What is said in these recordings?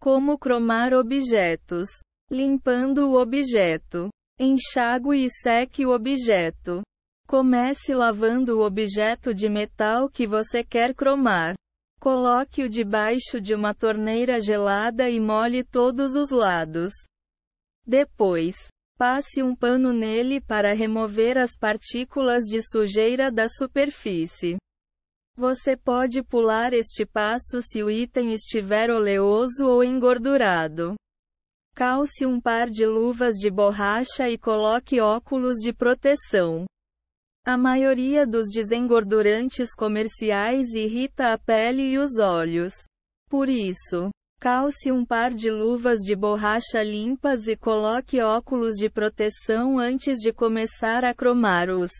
como cromar objetos, limpando o objeto, enxague e seque o objeto. Comece lavando o objeto de metal que você quer cromar. Coloque-o debaixo de uma torneira gelada e molhe todos os lados. Depois, passe um pano nele para remover as partículas de sujeira da superfície. Você pode pular este passo se o item estiver oleoso ou engordurado. Calce um par de luvas de borracha e coloque óculos de proteção. A maioria dos desengordurantes comerciais irrita a pele e os olhos. Por isso, calce um par de luvas de borracha limpas e coloque óculos de proteção antes de começar a cromar os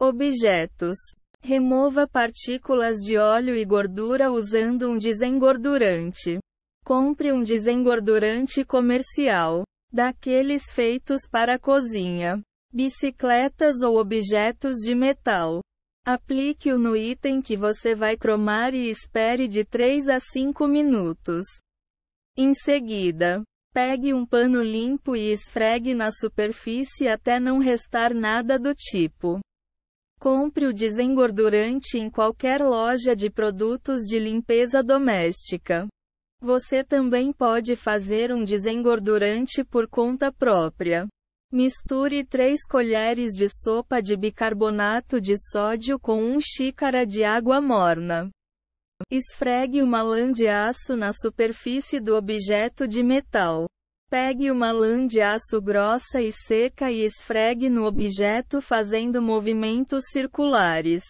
objetos. Remova partículas de óleo e gordura usando um desengordurante. Compre um desengordurante comercial, daqueles feitos para a cozinha, bicicletas ou objetos de metal. Aplique-o no item que você vai cromar e espere de 3 a 5 minutos. Em seguida, pegue um pano limpo e esfregue na superfície até não restar nada do tipo. Compre o desengordurante em qualquer loja de produtos de limpeza doméstica. Você também pode fazer um desengordurante por conta própria. Misture 3 colheres de sopa de bicarbonato de sódio com 1 xícara de água morna. Esfregue uma lã de aço na superfície do objeto de metal. Pegue uma lã de aço grossa e seca e esfregue no objeto fazendo movimentos circulares.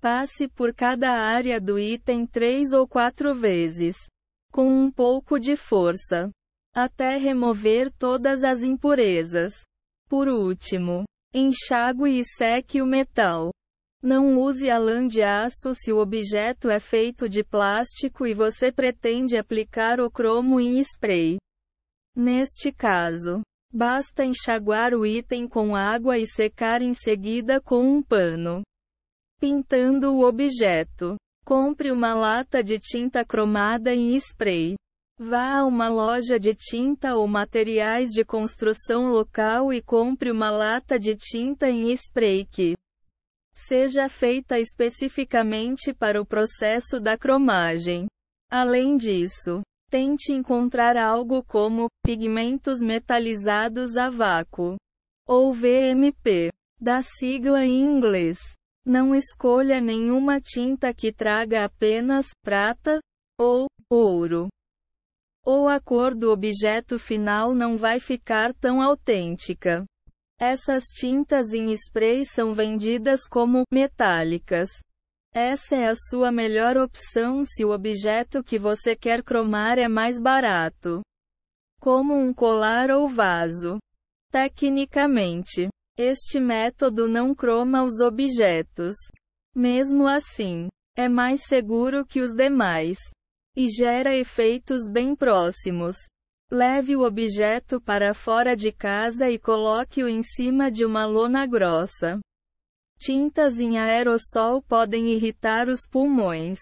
Passe por cada área do item três ou quatro vezes. Com um pouco de força. Até remover todas as impurezas. Por último, enxague e seque o metal. Não use a lã de aço se o objeto é feito de plástico e você pretende aplicar o cromo em spray. Neste caso, basta enxaguar o item com água e secar em seguida com um pano. Pintando o objeto. Compre uma lata de tinta cromada em spray. Vá a uma loja de tinta ou materiais de construção local e compre uma lata de tinta em spray que seja feita especificamente para o processo da cromagem. Além disso, Tente encontrar algo como pigmentos metalizados a vácuo ou VMP, da sigla em inglês. Não escolha nenhuma tinta que traga apenas prata ou ouro. Ou a cor do objeto final não vai ficar tão autêntica. Essas tintas em spray são vendidas como metálicas. Essa é a sua melhor opção se o objeto que você quer cromar é mais barato. Como um colar ou vaso. Tecnicamente, este método não croma os objetos. Mesmo assim, é mais seguro que os demais e gera efeitos bem próximos. Leve o objeto para fora de casa e coloque-o em cima de uma lona grossa. Tintas em aerossol podem irritar os pulmões,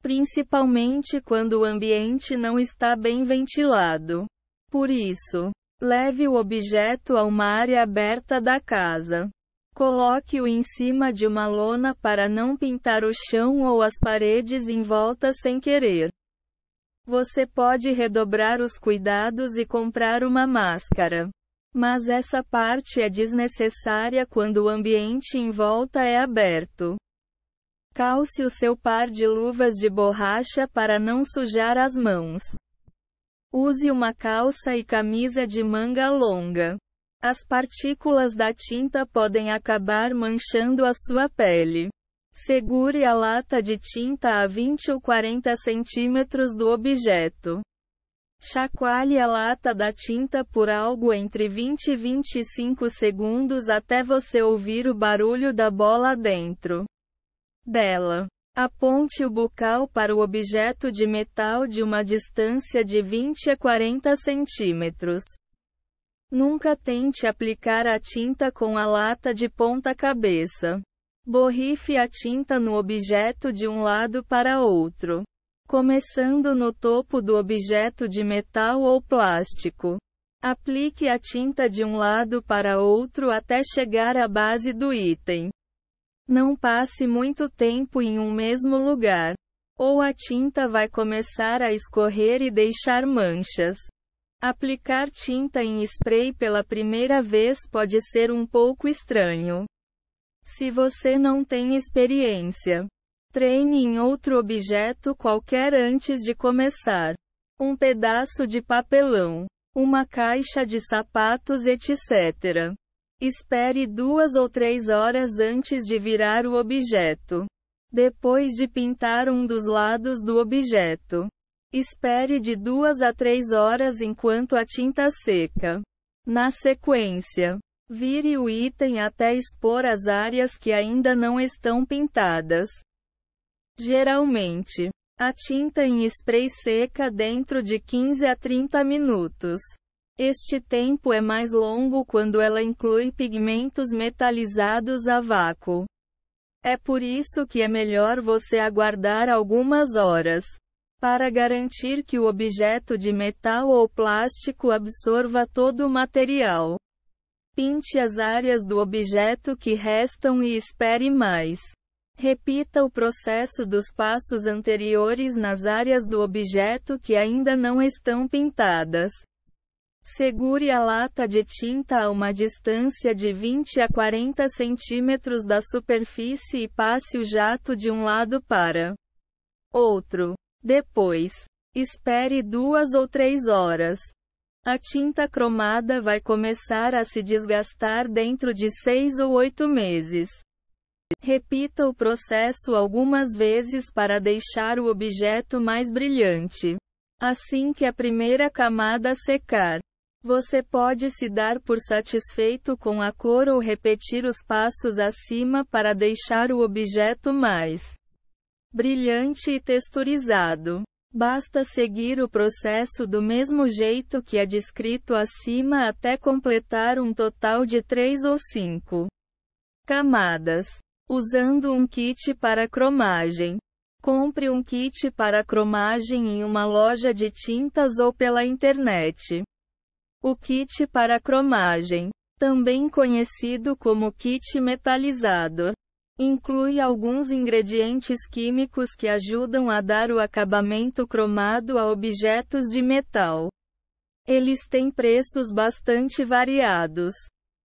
principalmente quando o ambiente não está bem ventilado. Por isso, leve o objeto a uma área aberta da casa. Coloque-o em cima de uma lona para não pintar o chão ou as paredes em volta sem querer. Você pode redobrar os cuidados e comprar uma máscara. Mas essa parte é desnecessária quando o ambiente em volta é aberto. Calce o seu par de luvas de borracha para não sujar as mãos. Use uma calça e camisa de manga longa. As partículas da tinta podem acabar manchando a sua pele. Segure a lata de tinta a 20 ou 40 centímetros do objeto. Chacoalhe a lata da tinta por algo entre 20 e 25 segundos até você ouvir o barulho da bola dentro dela. Aponte o bucal para o objeto de metal de uma distância de 20 a 40 centímetros. Nunca tente aplicar a tinta com a lata de ponta cabeça. Borrife a tinta no objeto de um lado para outro. Começando no topo do objeto de metal ou plástico. Aplique a tinta de um lado para outro até chegar à base do item. Não passe muito tempo em um mesmo lugar, ou a tinta vai começar a escorrer e deixar manchas. Aplicar tinta em spray pela primeira vez pode ser um pouco estranho. Se você não tem experiência, Treine em outro objeto qualquer antes de começar. Um pedaço de papelão, uma caixa de sapatos, etc. Espere duas ou três horas antes de virar o objeto. Depois de pintar um dos lados do objeto, espere de duas a três horas enquanto a tinta seca. Na sequência, vire o item até expor as áreas que ainda não estão pintadas. Geralmente, a tinta em spray seca dentro de 15 a 30 minutos. Este tempo é mais longo quando ela inclui pigmentos metalizados a vácuo. É por isso que é melhor você aguardar algumas horas para garantir que o objeto de metal ou plástico absorva todo o material. Pinte as áreas do objeto que restam e espere mais. Repita o processo dos passos anteriores nas áreas do objeto que ainda não estão pintadas. Segure a lata de tinta a uma distância de 20 a 40 centímetros da superfície e passe o jato de um lado para outro. Depois, espere duas ou três horas. A tinta cromada vai começar a se desgastar dentro de seis ou oito meses. Repita o processo algumas vezes para deixar o objeto mais brilhante. Assim que a primeira camada secar, você pode se dar por satisfeito com a cor ou repetir os passos acima para deixar o objeto mais brilhante e texturizado. Basta seguir o processo do mesmo jeito que é descrito acima até completar um total de 3 ou 5 camadas. Usando um kit para cromagem. Compre um kit para cromagem em uma loja de tintas ou pela internet. O kit para cromagem, também conhecido como kit metalizado, inclui alguns ingredientes químicos que ajudam a dar o acabamento cromado a objetos de metal. Eles têm preços bastante variados,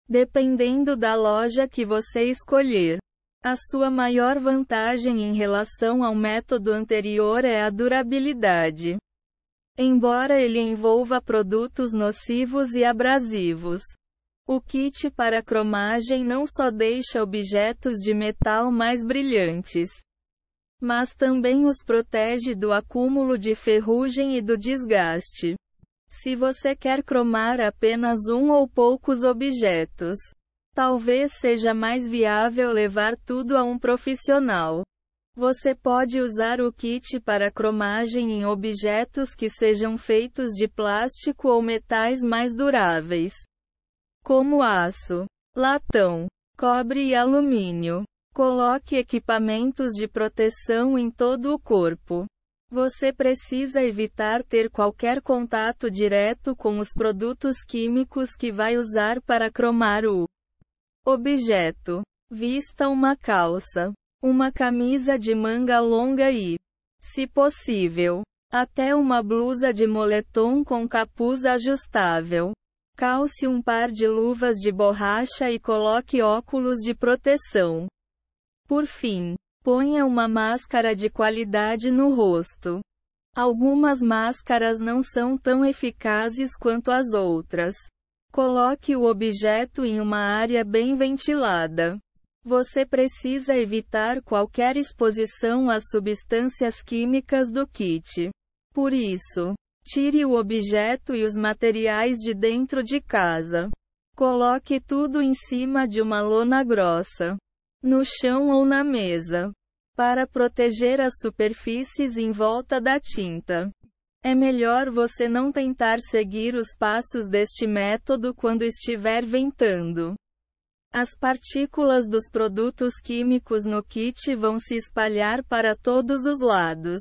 dependendo da loja que você escolher. A sua maior vantagem em relação ao método anterior é a durabilidade. Embora ele envolva produtos nocivos e abrasivos, o kit para cromagem não só deixa objetos de metal mais brilhantes, mas também os protege do acúmulo de ferrugem e do desgaste. Se você quer cromar apenas um ou poucos objetos, Talvez seja mais viável levar tudo a um profissional. Você pode usar o kit para cromagem em objetos que sejam feitos de plástico ou metais mais duráveis, como aço, latão, cobre e alumínio. Coloque equipamentos de proteção em todo o corpo. Você precisa evitar ter qualquer contato direto com os produtos químicos que vai usar para cromar o Objeto: Vista uma calça, uma camisa de manga longa e, se possível, até uma blusa de moletom com capuz ajustável. Calce um par de luvas de borracha e coloque óculos de proteção. Por fim, ponha uma máscara de qualidade no rosto. Algumas máscaras não são tão eficazes quanto as outras. Coloque o objeto em uma área bem ventilada. Você precisa evitar qualquer exposição às substâncias químicas do kit. Por isso, tire o objeto e os materiais de dentro de casa. Coloque tudo em cima de uma lona grossa, no chão ou na mesa, para proteger as superfícies em volta da tinta. É melhor você não tentar seguir os passos deste método quando estiver ventando. As partículas dos produtos químicos no kit vão se espalhar para todos os lados.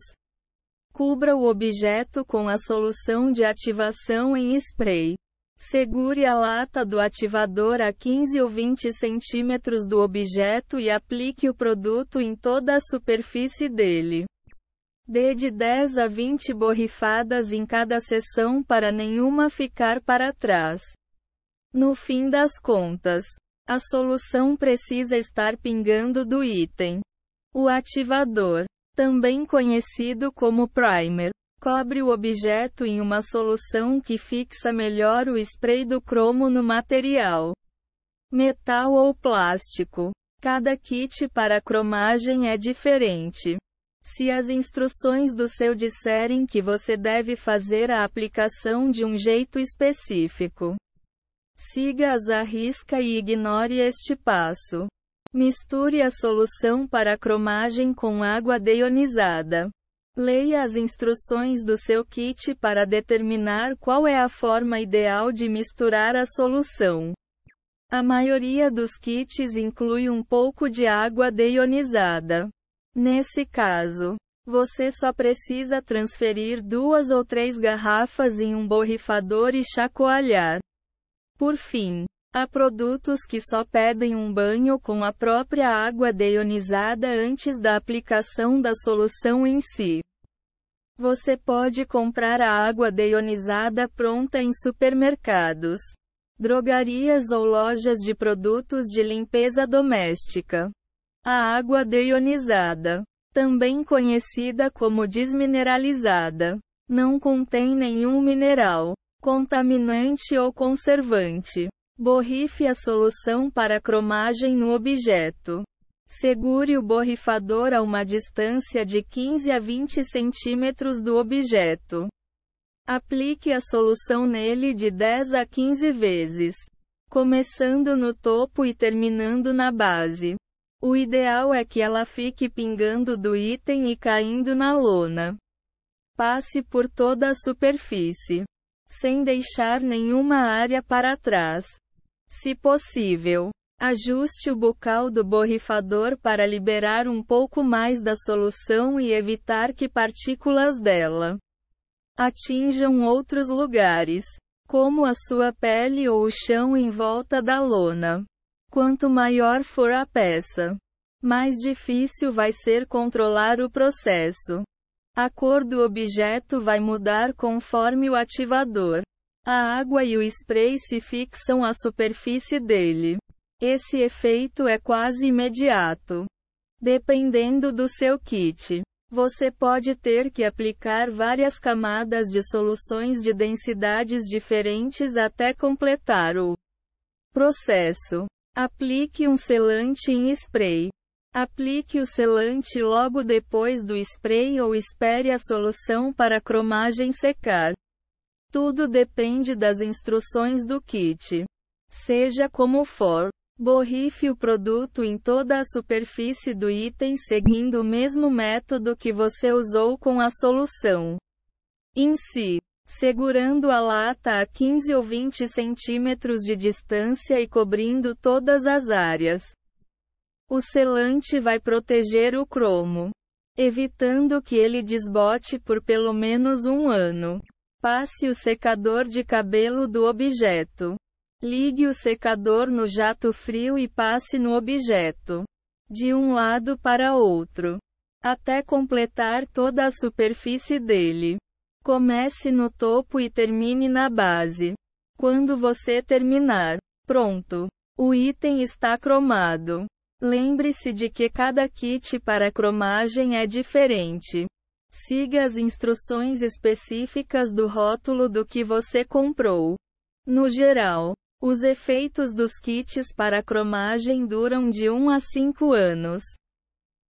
Cubra o objeto com a solução de ativação em spray. Segure a lata do ativador a 15 ou 20 centímetros do objeto e aplique o produto em toda a superfície dele. Dê de 10 a 20 borrifadas em cada sessão para nenhuma ficar para trás. No fim das contas, a solução precisa estar pingando do item. O ativador, também conhecido como primer, cobre o objeto em uma solução que fixa melhor o spray do cromo no material, metal ou plástico. Cada kit para cromagem é diferente. Se as instruções do seu disserem que você deve fazer a aplicação de um jeito específico, siga-as à risca e ignore este passo. Misture a solução para a cromagem com água deionizada. Leia as instruções do seu kit para determinar qual é a forma ideal de misturar a solução. A maioria dos kits inclui um pouco de água deionizada. Nesse caso, você só precisa transferir duas ou três garrafas em um borrifador e chacoalhar. Por fim, há produtos que só pedem um banho com a própria água deionizada antes da aplicação da solução em si. Você pode comprar a água deionizada pronta em supermercados, drogarias ou lojas de produtos de limpeza doméstica. A água deionizada, também conhecida como desmineralizada, não contém nenhum mineral, contaminante ou conservante. Borrife é a solução para cromagem no objeto. Segure o borrifador a uma distância de 15 a 20 centímetros do objeto. Aplique a solução nele de 10 a 15 vezes, começando no topo e terminando na base. O ideal é que ela fique pingando do item e caindo na lona. Passe por toda a superfície, sem deixar nenhuma área para trás. Se possível, ajuste o bocal do borrifador para liberar um pouco mais da solução e evitar que partículas dela atinjam outros lugares, como a sua pele ou o chão em volta da lona. Quanto maior for a peça, mais difícil vai ser controlar o processo. A cor do objeto vai mudar conforme o ativador. A água e o spray se fixam à superfície dele. Esse efeito é quase imediato. Dependendo do seu kit, você pode ter que aplicar várias camadas de soluções de densidades diferentes até completar o processo. Aplique um selante em spray. Aplique o selante logo depois do spray ou espere a solução para a cromagem secar. Tudo depende das instruções do kit. Seja como for, borrife o produto em toda a superfície do item seguindo o mesmo método que você usou com a solução. Em si, segurando a lata a 15 ou 20 centímetros de distância e cobrindo todas as áreas. O selante vai proteger o cromo, evitando que ele desbote por pelo menos um ano. Passe o secador de cabelo do objeto. Ligue o secador no jato frio e passe no objeto, de um lado para outro, até completar toda a superfície dele. Comece no topo e termine na base. Quando você terminar, pronto. O item está cromado. Lembre-se de que cada kit para cromagem é diferente. Siga as instruções específicas do rótulo do que você comprou. No geral, os efeitos dos kits para cromagem duram de 1 a 5 anos.